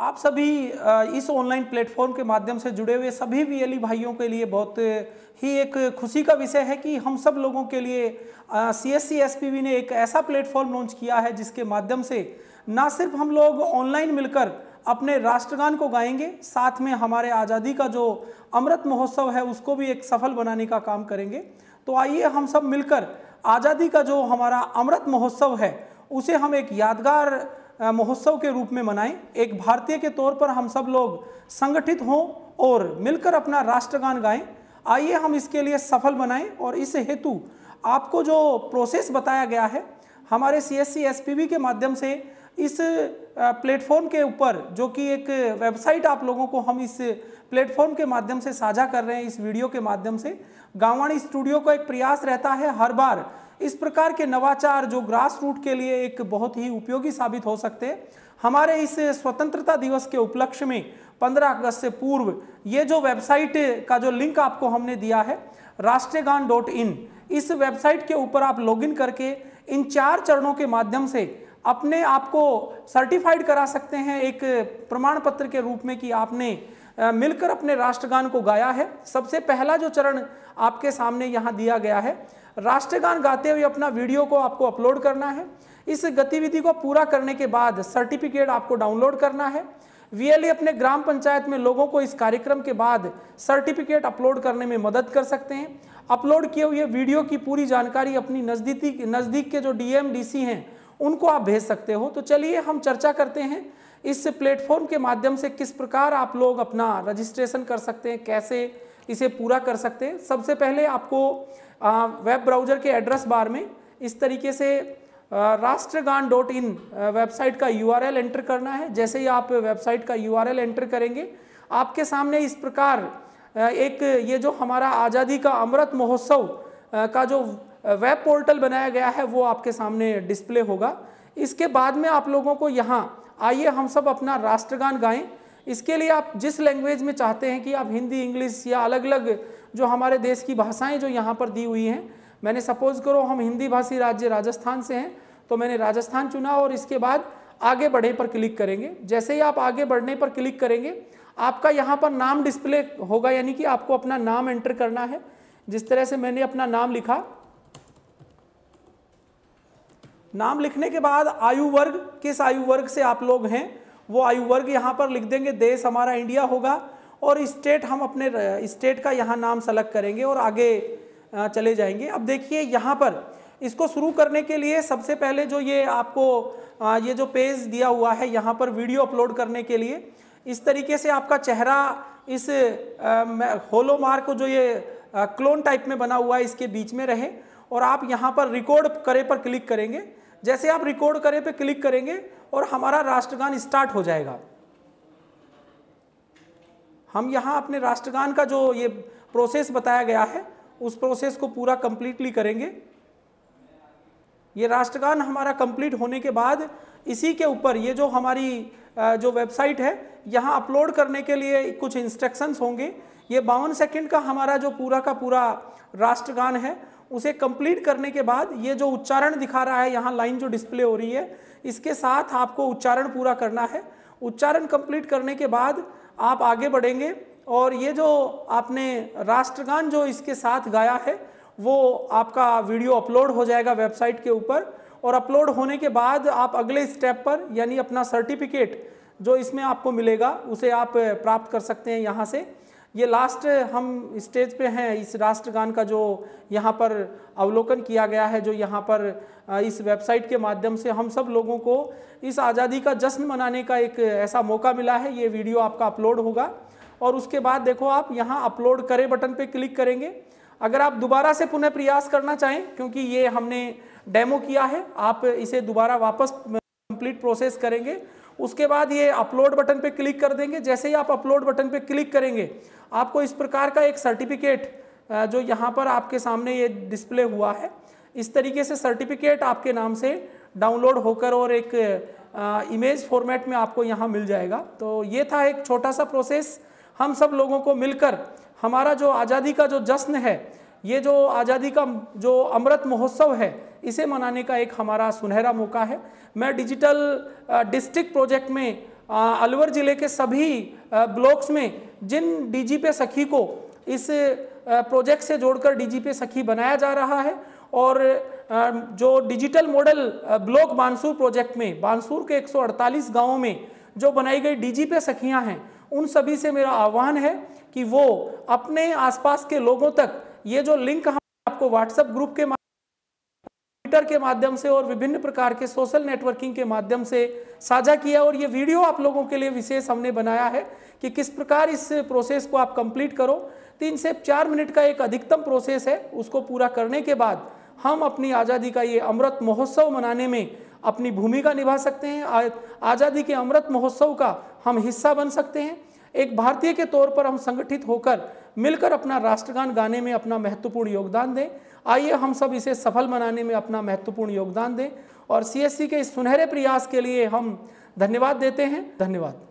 आप सभी इस ऑनलाइन प्लेटफॉर्म के माध्यम से जुड़े हुए सभी वीएलई e भाइयों के लिए बहुत ही एक खुशी का विषय है कि हम सब लोगों के लिए सी एस सी ने एक ऐसा प्लेटफॉर्म लॉन्च किया है जिसके माध्यम से ना सिर्फ हम लोग ऑनलाइन मिलकर अपने राष्ट्रगान को गाएंगे साथ में हमारे आज़ादी का जो अमृत महोत्सव है उसको भी एक सफल बनाने का काम करेंगे तो आइए हम सब मिलकर आज़ादी का जो हमारा अमृत महोत्सव है उसे हम एक यादगार महोत्सव के रूप में मनाएं एक भारतीय के तौर पर हम सब लोग संगठित हों और मिलकर अपना राष्ट्रगान गाएं आइए हम इसके लिए सफल बनाएं और इस हेतु आपको जो प्रोसेस बताया गया है हमारे सी एस के माध्यम से इस प्लेटफॉर्म के ऊपर जो कि एक वेबसाइट आप लोगों को हम इस प्लेटफॉर्म के माध्यम से साझा कर रहे हैं इस वीडियो के माध्यम से गांववाणी स्टूडियो का एक प्रयास रहता है हर बार इस प्रकार के नवाचार जो ग्रास रूट के लिए एक बहुत ही उपयोगी साबित हो सकते हैं हमारे इस स्वतंत्रता दिवस के उपलक्ष्य में 15 अगस्त से पूर्व ये जो वेबसाइट का जो लिंक आपको हमने दिया है राष्ट्रगान डॉट इन इस वेबसाइट के ऊपर आप लॉगिन करके इन चार चरणों के माध्यम से अपने आप को सर्टिफाइड करा सकते हैं एक प्रमाण पत्र के रूप में कि आपने मिलकर अपने राष्ट्रगान को गाया है सबसे पहला जो चरण आपके सामने यहाँ दिया गया है राष्ट्रगान गाते हुए अपना वीडियो को आपको अपलोड करना है इस गतिविधि को पूरा करने के बाद सर्टिफिकेट आपको डाउनलोड करना है वी अपने ग्राम पंचायत में लोगों को इस कार्यक्रम के बाद सर्टिफिकेट अपलोड करने में मदद कर सकते हैं अपलोड किए हुए वीडियो की पूरी जानकारी अपनी नज़दीकी नज़दीक के जो डीएम डीसी हैं उनको आप भेज सकते हो तो चलिए हम चर्चा करते हैं इस प्लेटफॉर्म के माध्यम से किस प्रकार आप लोग अपना रजिस्ट्रेशन कर सकते हैं कैसे इसे पूरा कर सकते हैं सबसे पहले आपको वेब ब्राउज़र के एड्रेस बार में इस तरीके से राष्ट्रगान डॉट इन वेबसाइट का यू एंटर करना है जैसे ही आप वेबसाइट का यू एंटर करेंगे आपके सामने इस प्रकार एक ये जो हमारा आज़ादी का अमृत महोत्सव का जो वेब पोर्टल बनाया गया है वो आपके सामने डिस्प्ले होगा इसके बाद में आप लोगों को यहाँ आइए हम सब अपना राष्ट्रगान गाएं इसके लिए आप जिस लैंग्वेज में चाहते हैं कि आप हिंदी इंग्लिश या अलग अलग जो हमारे देश की भाषाएं जो यहाँ पर दी हुई हैं मैंने सपोज करो हम हिंदी भाषी राज्य राजस्थान से हैं तो मैंने राजस्थान चुना और इसके बाद आगे बढ़े पर क्लिक करेंगे जैसे ही आप आगे बढ़ने पर क्लिक करेंगे आपका यहाँ पर नाम डिस्प्ले होगा यानी कि आपको अपना नाम एंटर करना है जिस तरह से मैंने अपना नाम लिखा नाम लिखने के बाद आयु वर्ग किस आयु वर्ग से आप लोग हैं वो आयु वर्ग यहाँ पर लिख देंगे देश हमारा इंडिया होगा और स्टेट हम अपने स्टेट का यहाँ नाम सेलेक्ट करेंगे और आगे चले जाएंगे अब देखिए यहाँ पर इसको शुरू करने के लिए सबसे पहले जो ये आपको ये जो पेज दिया हुआ है यहाँ पर वीडियो अपलोड करने के लिए इस तरीके से आपका चेहरा इस होलो मार्क को जो ये क्लोन टाइप में बना हुआ है इसके बीच में रहे और आप यहाँ पर रिकॉर्ड करे पर क्लिक करेंगे जैसे आप रिकॉर्ड करें पे क्लिक करेंगे और हमारा राष्ट्रगान स्टार्ट हो जाएगा हम यहाँ अपने राष्ट्रगान का जो ये प्रोसेस बताया गया है उस प्रोसेस को पूरा कंप्लीटली करेंगे ये राष्ट्रगान हमारा कंप्लीट होने के बाद इसी के ऊपर ये जो हमारी जो वेबसाइट है यहाँ अपलोड करने के लिए कुछ इंस्ट्रक्शंस होंगे ये बावन सेकंड का हमारा जो पूरा का पूरा राष्ट्रगान है उसे कंप्लीट करने के बाद ये जो उच्चारण दिखा रहा है यहाँ लाइन जो डिस्प्ले हो रही है इसके साथ आपको उच्चारण पूरा करना है उच्चारण कंप्लीट करने के बाद आप आगे बढ़ेंगे और ये जो आपने राष्ट्रगान जो इसके साथ गाया है वो आपका वीडियो अपलोड हो जाएगा वेबसाइट के ऊपर और अपलोड होने के बाद आप अगले स्टेप पर यानी अपना सर्टिफिकेट जो इसमें आपको मिलेगा उसे आप प्राप्त कर सकते हैं यहाँ से ये लास्ट हम स्टेज पे हैं इस राष्ट्रगान का जो यहाँ पर अवलोकन किया गया है जो यहाँ पर इस वेबसाइट के माध्यम से हम सब लोगों को इस आज़ादी का जश्न मनाने का एक ऐसा मौका मिला है ये वीडियो आपका अपलोड होगा और उसके बाद देखो आप यहाँ अपलोड करें बटन पे क्लिक करेंगे अगर आप दोबारा से पुनः प्रयास करना चाहें क्योंकि ये हमने डेमो किया है आप इसे दोबारा वापस कंप्लीट प्रोसेस करेंगे उसके बाद ये अपलोड बटन पे क्लिक कर देंगे जैसे ही आप अपलोड बटन पे क्लिक करेंगे आपको इस प्रकार का एक सर्टिफिकेट जो यहाँ पर आपके सामने ये डिस्प्ले हुआ है इस तरीके से सर्टिफिकेट आपके नाम से डाउनलोड होकर और एक इमेज फॉर्मेट में आपको यहाँ मिल जाएगा तो ये था एक छोटा सा प्रोसेस हम सब लोगों को मिलकर हमारा जो आज़ादी का जो जश्न है ये जो आज़ादी का जो अमृत महोत्सव है इसे मनाने का एक हमारा सुनहरा मौका है मैं डिजिटल डिस्ट्रिक्ट प्रोजेक्ट में अलवर ज़िले के सभी ब्लॉक्स में जिन डी जी पे सखी को इस प्रोजेक्ट से जोड़कर डी जी पे सखी बनाया जा रहा है और जो digital model block Bansur project में बानसूर के 148 गांवों में जो बनाई गई डी जी पे सखियाँ हैं उन सभी से मेरा आह्वान है कि वो अपने आसपास के लोगों तक ये जो लिंक हम आपको व्हाट्सएप ग्रुप के ट्विटर के माध्यम से और विभिन्न प्रकार के सोशल नेटवर्किंग के माध्यम से साझा किया और ये वीडियो आप लोगों के लिए विशेष हमने बनाया है कि किस प्रकार इस प्रोसेस को आप कंप्लीट करो तीन से चार मिनट का एक अधिकतम प्रोसेस है उसको पूरा करने के बाद हम अपनी आज़ादी का ये अमृत महोत्सव मनाने में अपनी भूमिका निभा सकते हैं आज़ादी के अमृत महोत्सव का हम हिस्सा बन सकते हैं एक भारतीय के तौर पर हम संगठित होकर मिलकर अपना राष्ट्रगान गाने में अपना महत्वपूर्ण योगदान दें आइए हम सब इसे सफल बनाने में अपना महत्वपूर्ण योगदान दें और सीएससी के इस सुनहरे प्रयास के लिए हम धन्यवाद देते हैं धन्यवाद